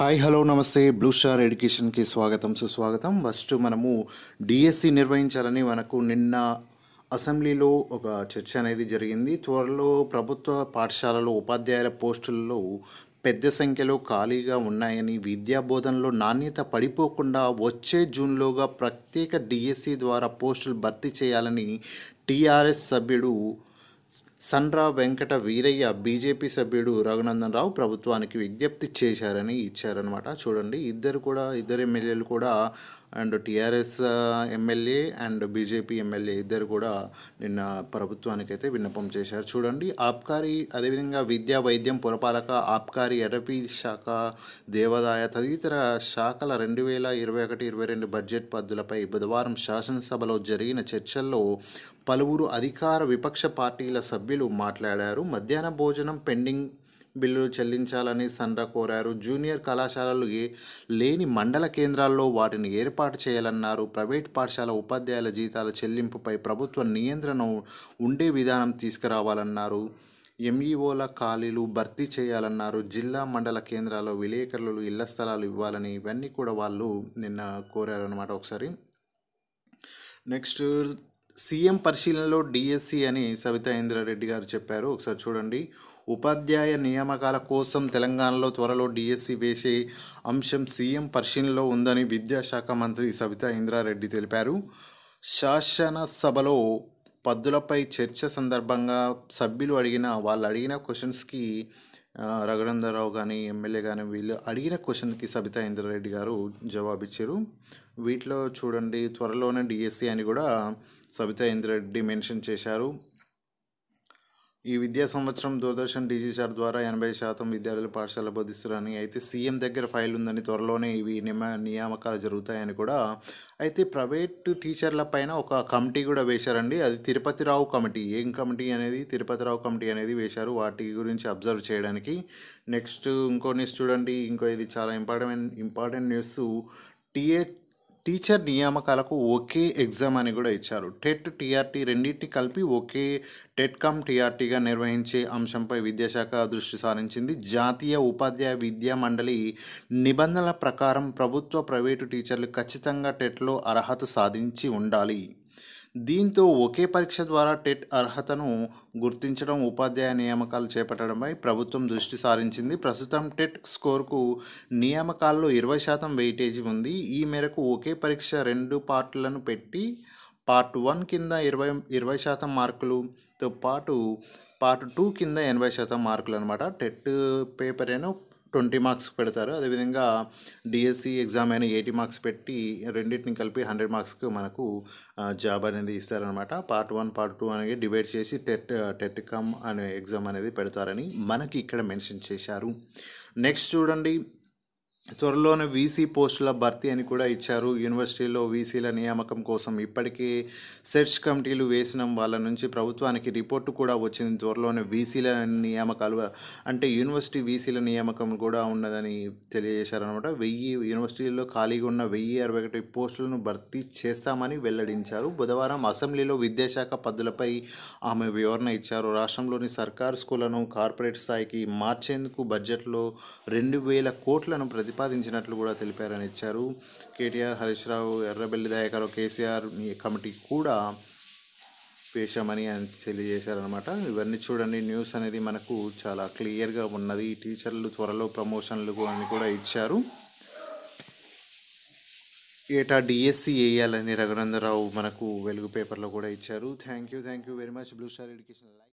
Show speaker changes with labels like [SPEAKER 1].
[SPEAKER 1] hi hello నమస్తే blue star ఎడ్యుకేషన్కి స్వాగతం సుస్వాగతం ఫస్ట్ మనము డిఎస్సి నిర్వహించాలని మనకు నిన్న అసెంబ్లీలో ఒక చర్చ అనేది జరిగింది త్వరలో ప్రభుత్వ పాఠశాలలో ఉపాధ్యాయుల పోస్టుల్లో పెద్ద సంఖ్యలో ఖాళీగా ఉన్నాయని విద్యా బోధనలో నాణ్యత పడిపోకుండా వచ్చే జూన్లోగా ప్రత్యేక డిఎస్సి ద్వారా పోస్టులు భర్తీ చేయాలని టీఆర్ఎస్ సభ్యుడు సన్రా వెంకట వీరయ్య బీజేపీ సభ్యుడు రఘునందన్ రావు ప్రభుత్వానికి విజ్ఞప్తి చేశారని ఇచ్చారనమాట చూడండి ఇద్దరు కూడా ఇద్దరు ఎమ్మెల్యేలు కూడా and TRS MLA and BJP MLA ఇద్దరు కూడా నిన్న ప్రభుత్వానికైతే విన్నపం చేశారు చూడండి ఆబ్కారీ అదేవిధంగా విద్యా వైద్యం పురపాలక ఆబ్కారీ అటవీ శాఖ దేవాదాయ తదితర శాఖల రెండు వేల ఇరవై ఒకటి ఇరవై రెండు బడ్జెట్ పద్దులపై బుధవారం శాసనసభలో జరిగిన చర్చల్లో పలువురు అధికార విపక్ష పార్టీల సభ్యులు మాట్లాడారు మధ్యాహ్న భోజనం పెండింగ్ బిల్లులు చెల్లించాలని సండ్ర కోరారు జూనియర్ కళాశాలలు లేని మండల కేంద్రాల్లో వాటిని ఏర్పాటు చేయాలన్నారు ప్రైవేట్ పాఠశాల ఉపాధ్యాయుల జీతాల చెల్లింపుపై ప్రభుత్వ నియంత్రణ ఉండే విధానం తీసుకురావాలన్నారు ఎంఈఓల ఖాళీలు భర్తీ చేయాలన్నారు జిల్లా మండల కేంద్రాల్లో విలేకరులు ఇళ్ల స్థలాలు ఇవ్వాలని ఇవన్నీ కూడా వాళ్ళు నిన్న కోరారనమాట ఒకసారి నెక్స్ట్ సీఎం పరిశీలనలో డిఎస్సి అని సవిత ఇంద్రారెడ్డి గారు చెప్పారు ఒకసారి చూడండి ఉపాధ్యాయ నియామకాల కోసం తెలంగాణలో త్వరలో డిఎస్సి వేసే అంశం సీఎం పరిశీలనలో ఉందని విద్యాశాఖ మంత్రి సవిత ఇంద్రారెడ్డి తెలిపారు శాసనసభలో పద్దులపై చర్చ సందర్భంగా సభ్యులు అడిగిన వాళ్ళు అడిగిన క్వశ్చన్స్కి రఘునందరావు కానీ ఎమ్మెల్యే కానీ వీళ్ళు అడిగిన క్వశ్చన్కి సబితా ఇంద్రారెడ్డి గారు జవాబిచ్చారు వీటిలో చూడండి త్వరలోనే డిఎస్సి అని కూడా సబితా ఇంద్రారెడ్డి మెన్షన్ చేశారు ఈ విద్యా సంవత్సరం దూరదర్శన్ డీజీసార్ ద్వారా ఎనభై శాతం విద్యార్థులు పాఠశాల బోధిస్తున్నారని అయితే సీఎం దగ్గర ఫైల్ ఉందని త్వరలోనే ఇవి నిమ నియామకాలు జరుగుతాయని కూడా అయితే ప్రైవేట్ టీచర్ల పైన ఒక కమిటీ కూడా వేశారండి అది తిరుపతిరావు కమిటీ ఏం కమిటీ అనేది తిరుపతిరావు కమిటీ అనేది వేశారు వాటి గురించి అబ్జర్వ్ చేయడానికి నెక్స్ట్ ఇంకో న్యూస్ చూడండి ఇంకో ఇది చాలా important important news TA teacher నియామకాలకు ఒకే ఎగ్జామ్ అని కూడా ఇచ్చారు టెట్ టీఆర్టీ రెండింటి కలిపి ఒకే టెట్ కమ్ టీఆర్టీగా నిర్వహించే అంశంపై విద్యాశాఖ దృష్టి సారించింది జాతీయ ఉపాధ్యాయ విద్యా మండలి నిబంధనల ప్రకారం ప్రభుత్వ ప్రైవేటు టీచర్లు ఖచ్చితంగా టెట్లో అర్హత సాధించి ఉండాలి దీంతో ఒకే పరీక్ష ద్వారా టెట్ అర్హతను గుర్తించడం ఉపాధ్యాయ నియామకాలు చేపట్టడంపై ప్రభుత్వం దృష్టి సారించింది ప్రస్తుతం టెట్ స్కోర్కు నియామకాల్లో ఇరవై శాతం వెయిటేజీ ఉంది ఈ మేరకు ఒకే పరీక్ష రెండు పార్ట్లను పెట్టి పార్ట్ వన్ కింద ఇరవై ఇరవై శాతం మార్కులతో పాటు పార్ట్ టూ కింద ఎనభై శాతం మార్కులు అనమాట టెట్ పేపర్ ఏనో ట్వంటీ మార్క్స్ పెడతారు అదేవిధంగా డిఎస్సి ఎగ్జామ్ అయిన ఎయిటీ మార్క్స్ పెట్టి రెండింటిని కలిపి హండ్రెడ్ మార్క్స్కి మనకు జాబ్ అనేది ఇస్తారనమాట పార్ట్ వన్ పార్ట్ టూ అనేది డివైడ్ చేసి టెట్ టెట్ కమ్ అనే ఎగ్జామ్ అనేది పెడతారని మనకి ఇక్కడ మెన్షన్ చేశారు నెక్స్ట్ చూడండి త్వరలోనే వీసీ పోస్టుల భర్తీ అని కూడా ఇచ్చారు యూనివర్సిటీలో వీసీల నియామకం కోసం ఇప్పటికే సెర్చ్ కమిటీలు వేసిన వాళ్ళ నుంచి ప్రభుత్వానికి రిపోర్టు కూడా వచ్చింది త్వరలోనే వీసీల నియామకాలు అంటే యూనివర్సిటీ వీసీల నియామకం కూడా ఉన్నదని తెలియజేశారనమాట వెయ్యి యూనివర్సిటీల్లో ఖాళీగా ఉన్న వెయ్యి అరవై ఒకటి పోస్టులను భర్తీ చేస్తామని వెల్లడించారు బుధవారం అసెంబ్లీలో విద్యాశాఖ పద్దులపై ఆమె వివరణ ఇచ్చారు రాష్ట్రంలోని సర్కారు స్కూళ్లను కార్పొరేట్ స్థాయికి మార్చేందుకు బడ్జెట్లో రెండు వేల కోట్లను ప్రతి ప్రతిపాదించినట్లు కూడా తెలిపారని ఇచ్చారు కేటీఆర్ హరీష్ రావు ఎర్రబెల్లి దయాకర్ కేసీఆర్ కమిటీ కూడా వేశామని అని తెలియజేశారనమాట ఇవన్నీ చూడండి న్యూస్ అనేది మనకు చాలా క్లియర్గా ఉన్నది టీచర్లు త్వరలో ప్రమోషన్లు అని కూడా ఇచ్చారు ఏటా డిఎస్సి వేయాలని రఘునందరావు మనకు వెలుగు పేపర్లో కూడా ఇచ్చారు thank you thank you very much blue star education